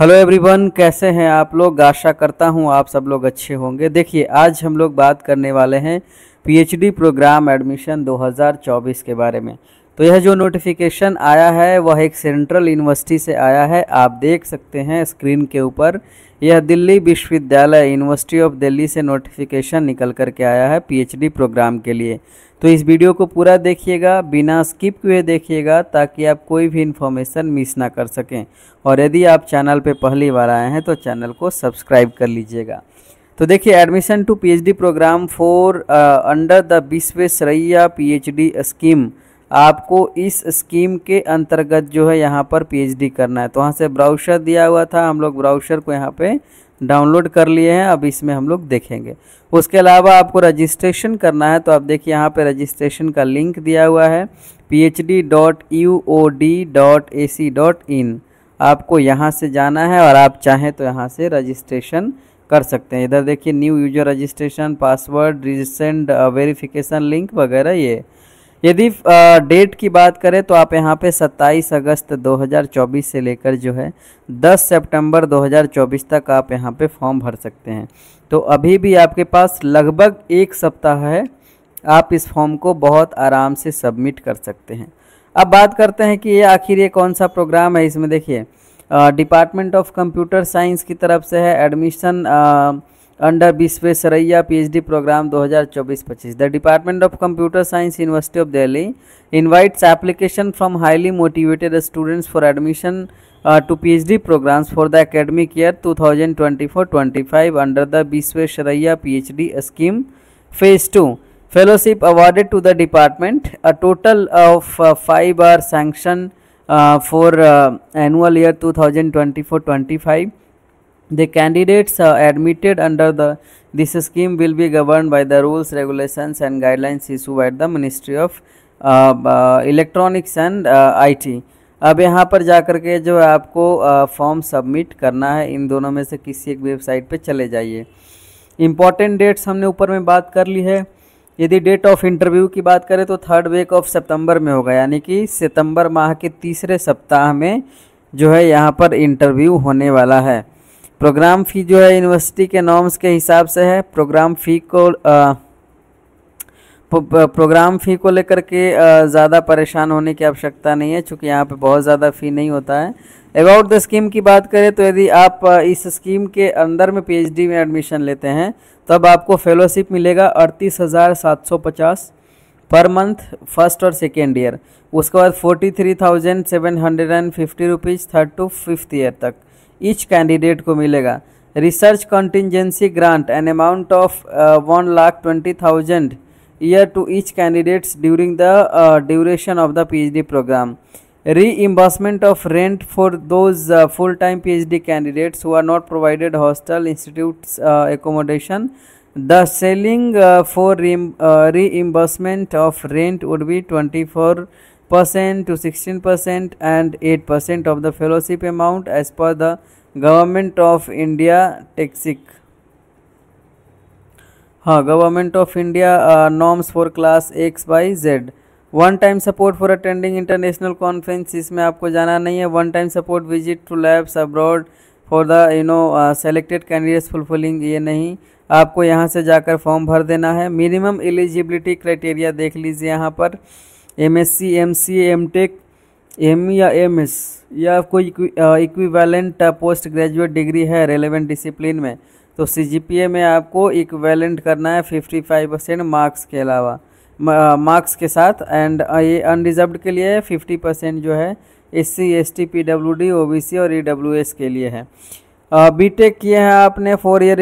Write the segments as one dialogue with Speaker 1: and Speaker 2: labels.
Speaker 1: hello everyone कैसे हैं आप लोग आशा करता हूं आप सब लोग अच्छे होंगे देखिए आज हम लोग बात करने वाले हैं पीएचडी प्रोग्राम एडमिशन 2024 के बारे में तो यह जो नोटिफिकेशन आया है वह एक सेंट्रल यूनिवर्सिटी से आया है आप देख सकते हैं स्क्रीन के ऊपर यह दिल्ली विश्वविद्यालय यूनिवर्सिटी ऑफ दिल्ली से नोटिफिकेशन निकल कर के आया है पीएचडी प्रोग्राम के लिए तो इस वीडियो को पूरा देखिएगा बिना स्किप किए देखिएगा ताकि आप कोई भी इन्फॉर्मेशन मिस ना कर सकें और यदि आप चैनल पर पहली बार आए हैं तो चैनल को सब्सक्राइब कर लीजिएगा तो देखिए admission to P programme for under the Visvesvaraya P scheme आपको इस स्कीम के अंतर्गत जो है यहाँ पर पीएचडी करना है तो वहाँ से ब्राउशर दिया हुआ था हम लोग ब्राउशर को यहाँ पे डाउनलोड कर लिए हैं अब इसमें हम लोग देखेंगे उसके अलावा आपको रजिस्ट्रेशन करना है तो आप देखिए यहाँ पे रजिस्ट्रेशन का लिंक दिया हुआ है phd.uod.ac.in आपको यहाँ से जाना है और आप चाहें तो यहाँ से रजिस्ट्रेशन कर सकते हैं इधर देखिए new user registration password resent verification link वगैरह ये यदि डेट की बात करें तो आप यहाँ पे 27 अगस्त 2024 से लेकर जो है 10 सितंबर 2024 तक आप यहाँ पे फॉर्म भर सकते हैं तो अभी भी आपके पास लगभग एक सप्ताह है आप इस फॉर्म को बहुत आराम से सबमिट कर सकते हैं अब बात करते हैं कि ये आखिर ये कौन सा प्रोग्राम है इसमें देखिए डिपार्टमेंट ऑफ कंप्यूटर साइंस की तरफ से है admission under H PhD programme 2024-25 the department of computer science university of Delhi invites application from highly motivated students for admission to PhD programmes for the academic year 2024-25 under the H PhD scheme phase two fellowship awarded to the department a total five are 5 are annual year two thousand twenty four twenty five The candidates admitted under the this scheme will be governed by the rules, regulations, and guidelines issued by the Ministry of electronics and T अब यहाँ पर जा कर के जो है आपको form uh, submit करना है इन दोनों में से किसी एक वेबसाइट पे चले जाइए इम्पॉर्टेंट डेट्स हमने ऊपर में बात कर ली है यदि डेट ऑफ इंटरव्यू की बात करें तो थर्ड वीक ऑफ सितंबर में होगा यानी कि सितंबर माह के तीसरे सप्ताह में जो है यहाँ पर इंटरव्यू होने वाला है प्रोग्राम फ़ी जो है यूनिवर्सिटी के नॉर्म्स के हिसाब से है प्रोग्राम फ़ी को आ, प्रोग्राम फ़ी को लेकर के ज़्यादा परेशान होने की आवश्यकता नहीं है चूँकि यहाँ पर बहुत ज़्यादा फ़ी नहीं होता है अबाउट द स्कीम की बात करें तो यदि आप इस स्कीम के अंदर में पीएचडी में एडमिशन लेते हैं तब तो आपको फेलोशिप मिलेगा अड़तीस हज़ार सात सौ पचास पर मंथ फर्स्ट और सेकेंड ईयर उसके बाद forty three thousand seven hundred and fifty rupees third to fifth year तक ईच कैंडिडेट को मिलेगा research contingency grant an amount of one lakh twenty thousand year to each candidates during the duration of the P H D programme re of rent for those full time P H D candidates हुआ not provided hostel institute accommodation the selling for re of rent would be twenty four percent to sixteen percent and eight percent of the fellowship amount as per the government of India टेक्सिक हाँ government of India norms for class X Y Z one time support for attending international conference इसमें आपको जाना नहीं है one time support visit to labs abroad for the you know selected candidates fulfilling ये नहीं आपको यहाँ से जाकर फॉर्म भर देना है मिनिमम एलिजिबिलिटी क्राइटेरिया देख लीजिए यहाँ पर M S C M C M tech M या एम एस या कोई इक्विवेलेंट पोस्ट ग्रेजुएट डिग्री है रेलेवेंट डिसिप्लिन में तो सी जी पी ए में आपको इक्वेलेंट करना है फिफ्टी फाइव परसेंट मार्क्स के अलावा मार्क्स के साथ एंड ये अनरिजर्व के लिए फिफ्टी परसेंट जो है S C S T P W D O B C और ई डब्ल्यू एस के लिए है बीटेक किए हैं आपने four year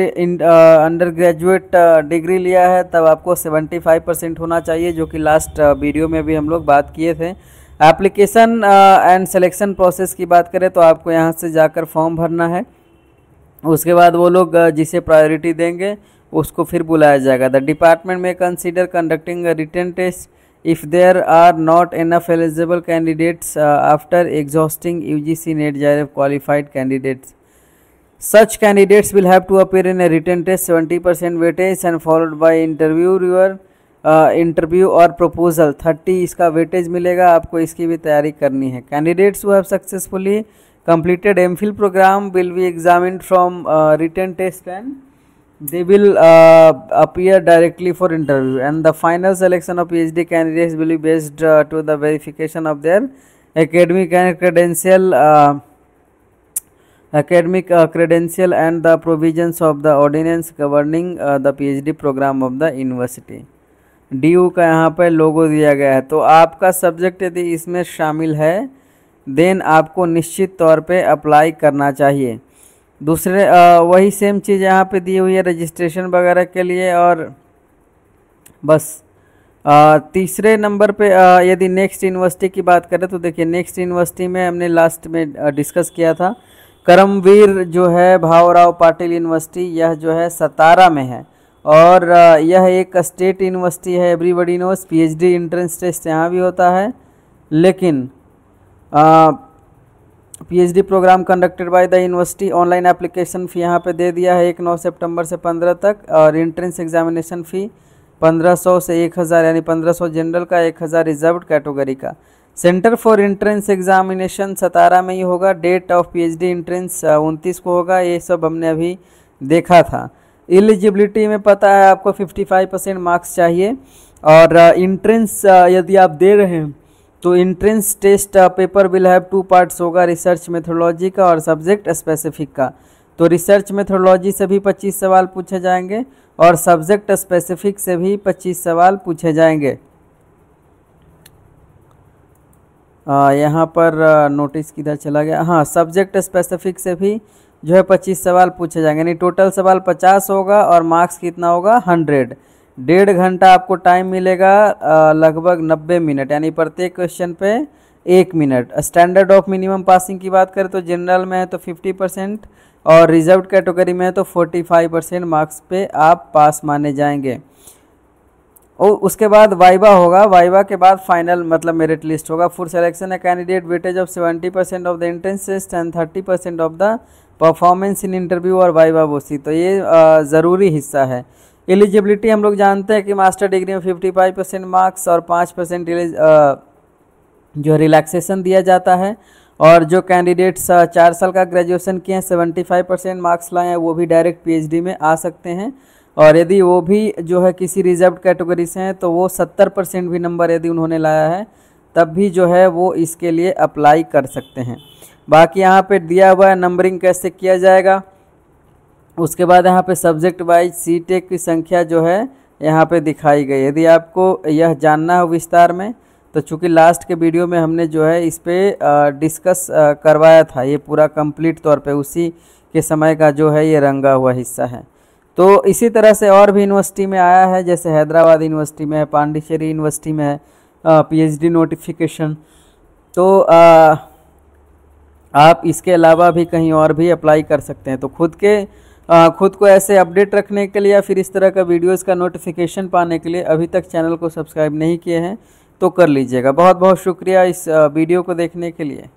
Speaker 1: under graduate degree लिया है तब आपको 75 परसेंट होना चाहिए जो कि लास्ट वीडियो में भी हम लोग बात किए थे एप्लीकेशन एंड सिलेक्शन प्रोसेस की बात करें तो आपको यहाँ से जाकर फॉर्म भरना है उसके बाद वो लोग जिसे प्रायोरिटी देंगे उसको फिर बुलाया जाएगा द डिपार्टमेंट में consider conducting written test if there are not enough eligible candidates after exhausting U G C NET जायर qualified candidates such candidates will have to appear in a written test 70% weightage and followed by interview your interview और proposal thirty इसका weightage मिलेगा आपको इसकी भी तैयारी करनी है candidates who have successfully completed M Phil programme will be examine from written test and they will appear directly for interview and the final selection of P H D candidates will be based to the verification of their academic and credential academic uh, credential and the provisions of the ordinance governing uh, the PhD program of the university D U का यहाँ पर लोगो दिया गया है तो आपका subject यदि इसमें शामिल है देन आपको निश्चित तौर पर अप्लाई करना चाहिए दूसरे uh, वही सेम चीज़ यहाँ पे दी हुई है रजिस्ट्रेशन वगैरह के लिए और बस uh, तीसरे नंबर पे uh, यदि नेक्स्ट यूनिवर्सिटी की बात करें तो देखिए नेक्स्ट यूनिवर्सिटी में हमने लास्ट में डिस्कस किया था करमवीर जो है भावराव पाटिल यूनिवर्सिटी यह जो है सतारा में है और यह एक स्टेट यूनिवर्सिटी है everybody knows PhD entrance test यहाँ भी होता है लेकिन PhD programme conducted by the university online application fee यहाँ पे दे दिया है एक नौ सेप्टेम्बर से पंद्रह तक और इंट्रेंस एग्जामिनेशन फ़ी पंद्रह सौ से एक हज़ार यानी पंद्रह सौ जनरल का एक हज़ार रिजर्व कैटेगरी का सेंटर फॉर इंट्रेंस एग्जामिनेशन सतारह में ही होगा डेट ऑफ पीएचडी इंट्रेंस उनतीस को होगा ये सब हमने अभी देखा था एलिजिबिलिटी में पता है आपको 55 परसेंट मार्क्स चाहिए और इंट्रेंस यदि आप दे रहे हैं तो entrance test paper will have two parts होगा रिसर्च मेथोडोलॉजी का और सब्जेक्ट स्पेसिफिक का तो रिसर्च मेथोडोलॉजी से भी पच्चीस सवाल पूछे जाएंगे और सब्जेक्ट स्पेसिफिक से भी पच्चीस सवाल पूछे जाएंगे यहाँ पर नोटिस किधर चला गया हाँ सब्जेक्ट स्पेसिफिक से भी जो है पच्चीस सवाल पूछे जाएंगे यानी टोटल सवाल पचास होगा और मार्क्स कितना होगा हंड्रेड डेढ़ घंटा आपको टाइम मिलेगा लगभग नब्बे मिनट यानी प्रत्येक क्वेश्चन पे एक minute standard of minimum passing की बात करें तो जनरल में है तो फिफ्टी परसेंट और रिजर्व कैटेगरी में है तो फोर्टी फाइव परसेंट मार्क्स पे आप पास माने जाएंगे और उसके बाद वाइवा होगा वाइवा के बाद फाइनल मतलब मेरिट लिस्ट होगा full selection a candidate weightage of seventy percent of the entrance test and thirty percent of the performance in interview और वाइवा बोसी तो ये ज़रूरी हिस्सा है एलिजिबिलिटी हम लोग जानते हैं कि मास्टर डिग्री में फिफ्टी फाइव परसेंट मार्क्स और पाँच परसेंट जो रिलैक्सेशन दिया जाता है और जो कैंडिडेट्स चार साल का ग्रेजुएशन किए हैं सेवेंटी फाइव परसेंट मार्क्स लाए हैं वो भी डायरेक्ट पीएचडी में आ सकते हैं और यदि वो भी जो है किसी रिजर्व कैटेगरी से हैं तो वो सत्तर परसेंट भी नंबर यदि उन्होंने लाया है तब भी जो है वो इसके लिए अप्लाई कर सकते हैं बाकी यहाँ पे दिया हुआ है नंबरिंग कैसे किया जाएगा उसके बाद यहाँ पे सब्जेक्ट वाइज सी की संख्या जो है यहाँ पर दिखाई गई यदि आपको यह जानना हो विस्तार में तो चूँकि लास्ट के वीडियो में हमने जो है इस पर डिस्कस करवाया था ये पूरा कंप्लीट तौर पे उसी के समय का जो है ये रंगा हुआ हिस्सा है तो इसी तरह से और भी यूनिवर्सिटी में आया है जैसे हैदराबाद यूनिवर्सिटी में है पांडिचेरी यूनिवर्सिटी में है पीएचडी नोटिफिकेशन तो आ, आप इसके अलावा भी कहीं और भी अप्लाई कर सकते हैं तो खुद के आ, खुद को ऐसे अपडेट रखने के लिए या फिर इस तरह का वीडियोस का नोटिफिकेशन पाने के लिए अभी तक चैनल को सब्सक्राइब नहीं किए हैं तो कर लीजिएगा बहुत बहुत शुक्रिया इस वीडियो को देखने के लिए